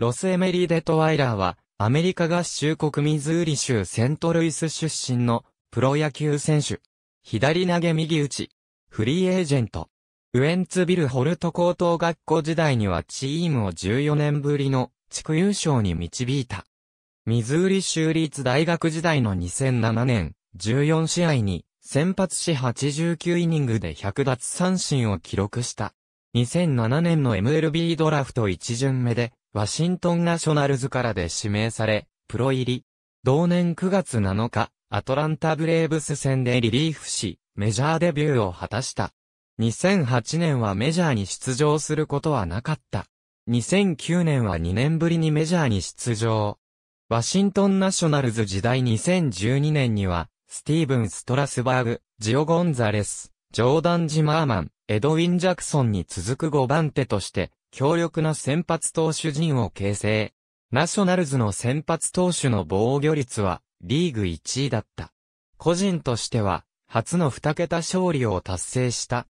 ロスエメリー・デ・トワイラーは、アメリカ合衆国ミズーリ州セントルイス出身のプロ野球選手。左投げ右打ち。フリーエージェント。ウエンツビルホルト高等学校時代にはチームを14年ぶりの地区優勝に導いた。ミズーリ州立大学時代の2007年、14試合に先発し89イニングで100奪三振を記録した。2007年の MLB ドラフト1巡目でワシントンナショナルズからで指名され、プロ入り。同年9月7日、アトランタブレーブス戦でリリーフし、メジャーデビューを果たした。2008年はメジャーに出場することはなかった。2009年は2年ぶりにメジャーに出場。ワシントンナショナルズ時代2012年には、スティーブン・ストラスバーグ、ジオ・ゴンザレス、ジョーダン・ジマーマン、エドウィン・ジャクソンに続く5番手として、強力な先発投手陣を形成。ナショナルズの先発投手の防御率はリーグ1位だった。個人としては初の2桁勝利を達成した。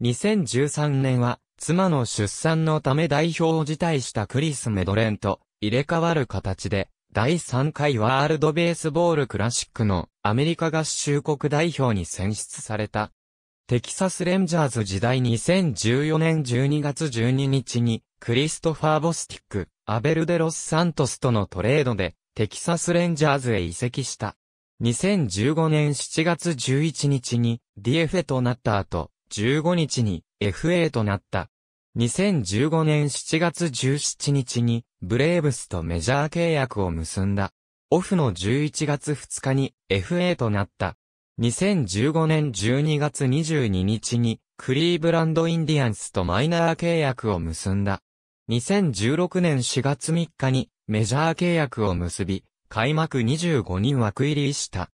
2013年は妻の出産のため代表を辞退したクリス・メドレンと入れ替わる形で第3回ワールドベースボールクラシックのアメリカ合衆国代表に選出された。テキサスレンジャーズ時代2014年12月12日に、クリストファー・ボスティック、アベルデロス・サントスとのトレードで、テキサスレンジャーズへ移籍した。2015年7月11日に DFA となった後、15日に FA となった。2015年7月17日にブレーブスとメジャー契約を結んだ。オフの11月2日に FA となった。2015年12月22日にクリーブランドインディアンスとマイナー契約を結んだ。2016年4月3日にメジャー契約を結び、開幕25人枠入りした。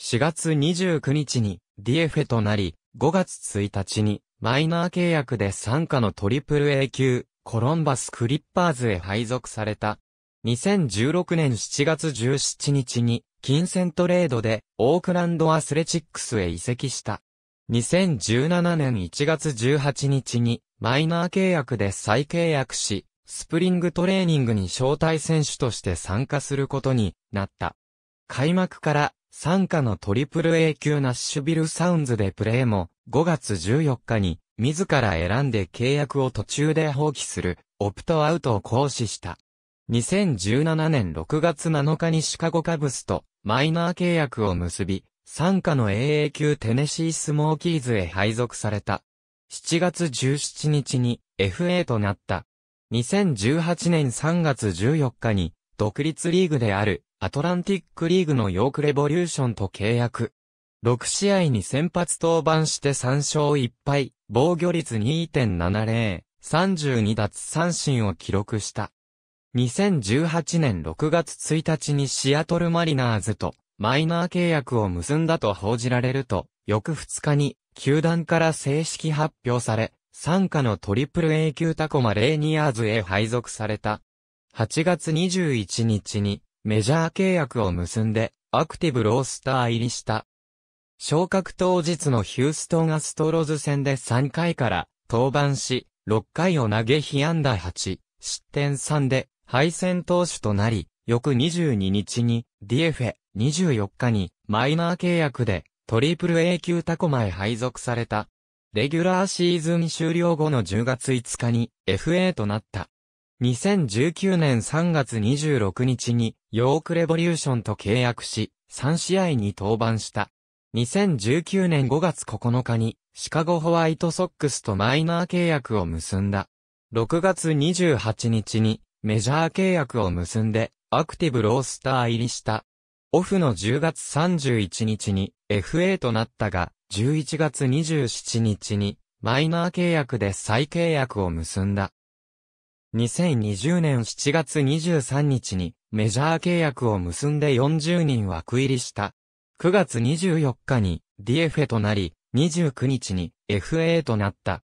4月29日にディエフェとなり、5月1日にマイナー契約で参加のトリプル A 級コロンバスクリッパーズへ配属された。2016年7月17日に金銭トレードでオークランドアスレチックスへ移籍した。2017年1月18日にマイナー契約で再契約し、スプリングトレーニングに招待選手として参加することになった。開幕から参加のトリプル A 級ナッシュビルサウンズでプレーも5月14日に自ら選んで契約を途中で放棄するオプトアウトを行使した。2017年6月7日にシカゴカブスとマイナー契約を結び、参加の AA 級テネシースモーキーズへ配属された。7月17日に FA となった。2018年3月14日に独立リーグであるアトランティックリーグのヨークレボリューションと契約。6試合に先発登板して3勝1敗、防御率2.70、32奪三振を記録した。2018年6月1日にシアトルマリナーズとマイナー契約を結んだと報じられると、翌2日に球団から正式発表され、参加のトリプル A 級タコマレーニアーズへ配属された。8月21日にメジャー契約を結んでアクティブロースター入りした。昇格当日のヒューストンアストロズ戦で3回から登板し、6回を投げ被安打8、失点3で敗戦投手となり、翌22日に、ディエフェ、24日に、マイナー契約で、トリプル A 級タコマへ配属された。レギュラーシーズン終了後の10月5日に FA となった。2019年3月26日にヨークレボリューションと契約し、3試合に登板した。2019年5月9日にシカゴホワイトソックスとマイナー契約を結んだ。6月28日にメジャー契約を結んで、アクティブロースター入りした。オフの10月31日に FA となったが、11月27日にマイナー契約で再契約を結んだ。2020年7月23日にメジャー契約を結んで40人枠入りした。9月24日に DFA となり、29日に FA となった。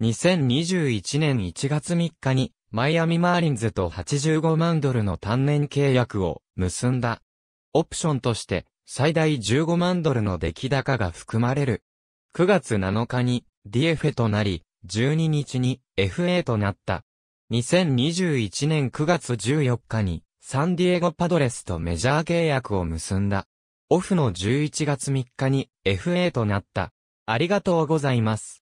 2021年1月3日にマイアミマーリンズと85万ドルの単年契約を結んだ。オプションとして最大15万ドルの出来高が含まれる。9月7日に DFA となり、12日に FA となった。2021年9月14日にサンディエゴパドレスとメジャー契約を結んだ。オフの11月3日に FA となった。ありがとうございます。